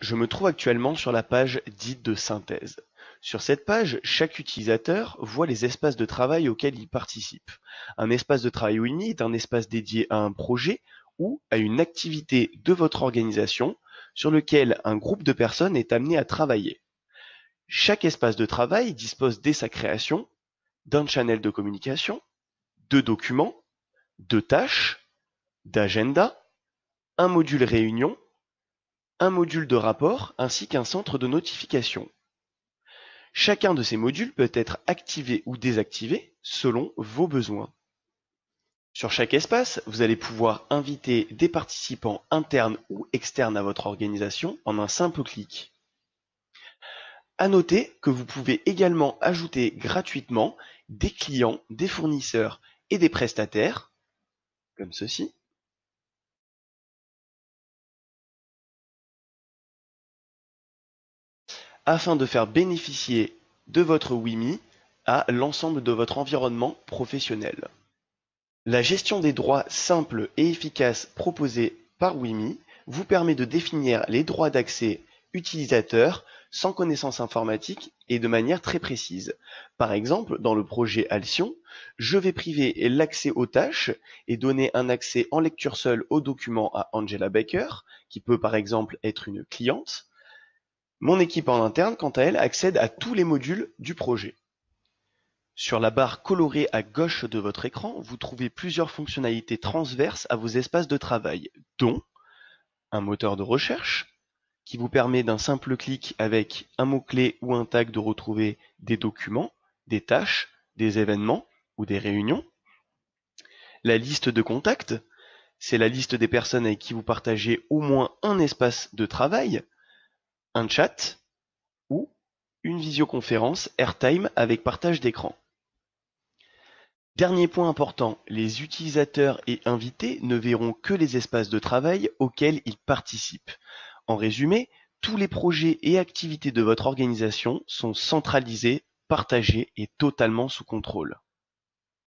Je me trouve actuellement sur la page dite de synthèse. Sur cette page, chaque utilisateur voit les espaces de travail auxquels il participe. Un espace de travail uni est un espace dédié à un projet ou à une activité de votre organisation sur lequel un groupe de personnes est amené à travailler. Chaque espace de travail dispose dès sa création d'un channel de communication, de documents, de tâches, d'agenda, un module réunion un module de rapport ainsi qu'un centre de notification. Chacun de ces modules peut être activé ou désactivé selon vos besoins. Sur chaque espace, vous allez pouvoir inviter des participants internes ou externes à votre organisation en un simple clic. À noter que vous pouvez également ajouter gratuitement des clients, des fournisseurs et des prestataires, comme ceci, afin de faire bénéficier de votre WiMi à l'ensemble de votre environnement professionnel. La gestion des droits simple et efficace proposée par WiMi vous permet de définir les droits d'accès utilisateurs sans connaissance informatique et de manière très précise. Par exemple, dans le projet Alcyon, je vais priver l'accès aux tâches et donner un accès en lecture seule aux documents à Angela Baker, qui peut par exemple être une cliente. Mon équipe en interne quant à elle accède à tous les modules du projet. Sur la barre colorée à gauche de votre écran, vous trouvez plusieurs fonctionnalités transverses à vos espaces de travail, dont un moteur de recherche, qui vous permet d'un simple clic avec un mot-clé ou un tag de retrouver des documents, des tâches, des événements ou des réunions. La liste de contacts, c'est la liste des personnes avec qui vous partagez au moins un espace de travail, un chat ou une visioconférence airtime avec partage d'écran. Dernier point important, les utilisateurs et invités ne verront que les espaces de travail auxquels ils participent. En résumé, tous les projets et activités de votre organisation sont centralisés, partagés et totalement sous contrôle.